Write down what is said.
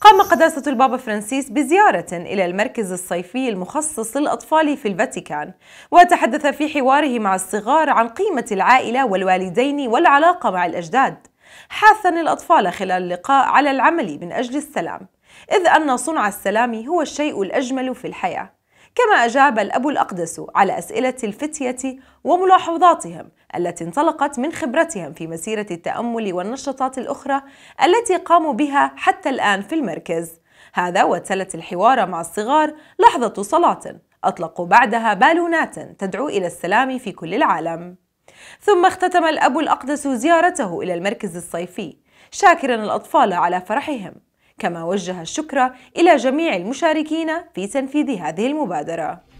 قام قداسة البابا فرانسيس بزيارة إلى المركز الصيفي المخصص للأطفال في الفاتيكان وتحدث في حواره مع الصغار عن قيمة العائلة والوالدين والعلاقة مع الأجداد حاثا الأطفال خلال اللقاء على العمل من أجل السلام إذ أن صنع السلام هو الشيء الأجمل في الحياة كما أجاب الأب الأقدس على أسئلة الفتية وملاحظاتهم التي انطلقت من خبرتهم في مسيرة التأمل والنشاطات الأخرى التي قاموا بها حتى الآن في المركز هذا وتلت الحوار مع الصغار لحظة صلاة أطلقوا بعدها بالونات تدعو إلى السلام في كل العالم ثم اختتم الأب الأقدس زيارته إلى المركز الصيفي شاكرا الأطفال على فرحهم كما وجه الشكر إلى جميع المشاركين في تنفيذ هذه المبادرة